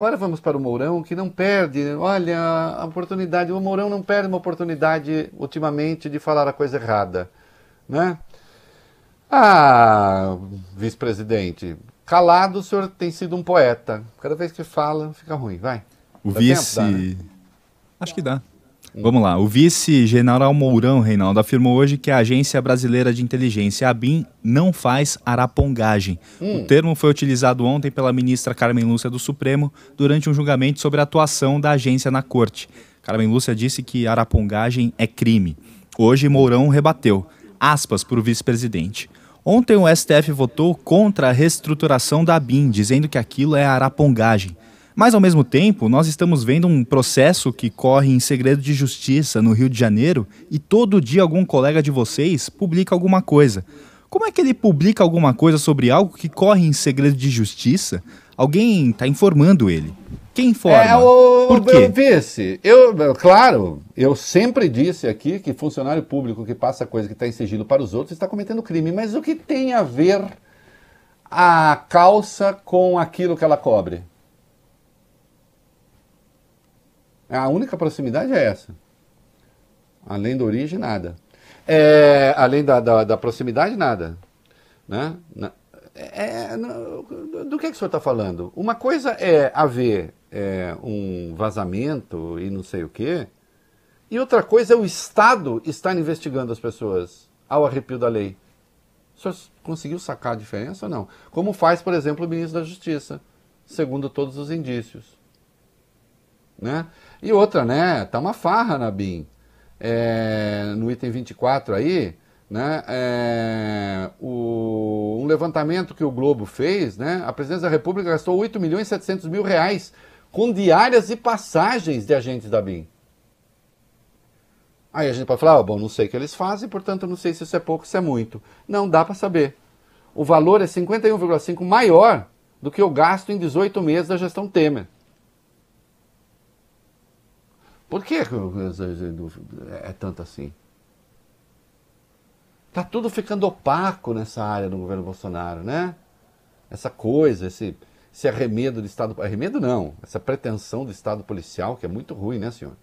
Agora vamos para o Mourão, que não perde, olha, a oportunidade. O Mourão não perde uma oportunidade ultimamente de falar a coisa errada, né? Ah, vice-presidente, calado o senhor tem sido um poeta. Cada vez que fala, fica ruim, vai. O dá vice. Tempo, dá, né? Acho que dá. Vamos lá. O vice-general Mourão, Reinaldo, afirmou hoje que a Agência Brasileira de Inteligência, a BIM, não faz arapongagem. Hum. O termo foi utilizado ontem pela ministra Carmen Lúcia do Supremo durante um julgamento sobre a atuação da agência na corte. Carmen Lúcia disse que arapongagem é crime. Hoje, Mourão rebateu. Aspas para o vice-presidente. Ontem o STF votou contra a reestruturação da BIM, dizendo que aquilo é arapongagem. Mas, ao mesmo tempo, nós estamos vendo um processo que corre em segredo de justiça no Rio de Janeiro e todo dia algum colega de vocês publica alguma coisa. Como é que ele publica alguma coisa sobre algo que corre em segredo de justiça? Alguém está informando ele. Quem informa? É, o, Por quê? Vice, eu, claro, eu sempre disse aqui que funcionário público que passa coisa que está em sigilo para os outros está cometendo crime. Mas o que tem a ver a calça com aquilo que ela cobre? A única proximidade é essa. Além da origem, nada. É, além da, da, da, proximidade, nada. Né? É, do que, é que o senhor está falando? Uma coisa é haver é, um vazamento e não sei o quê, e outra coisa é o Estado estar investigando as pessoas ao arrepio da lei. O senhor conseguiu sacar a diferença ou não? Como faz, por exemplo, o ministro da Justiça, segundo todos os indícios né? E outra, né? Tá uma farra na BIM. É, no item 24 aí, né? É, o, um levantamento que o Globo fez, né? A presidência da República gastou 8 milhões e 700 mil reais com diárias e passagens de agentes da BIM. Aí a gente pode falar, oh, bom, não sei o que eles fazem, portanto não sei se isso é pouco, se é muito. Não dá para saber. O valor é 51,5 maior do que o gasto em 18 meses da gestão Temer. Por que é, é tanto assim? Tá tudo ficando opaco nessa área do governo Bolsonaro, né? Essa coisa, esse, esse arremedo de Estado. Arremedo não, essa pretensão do Estado policial, que é muito ruim, né, senhor?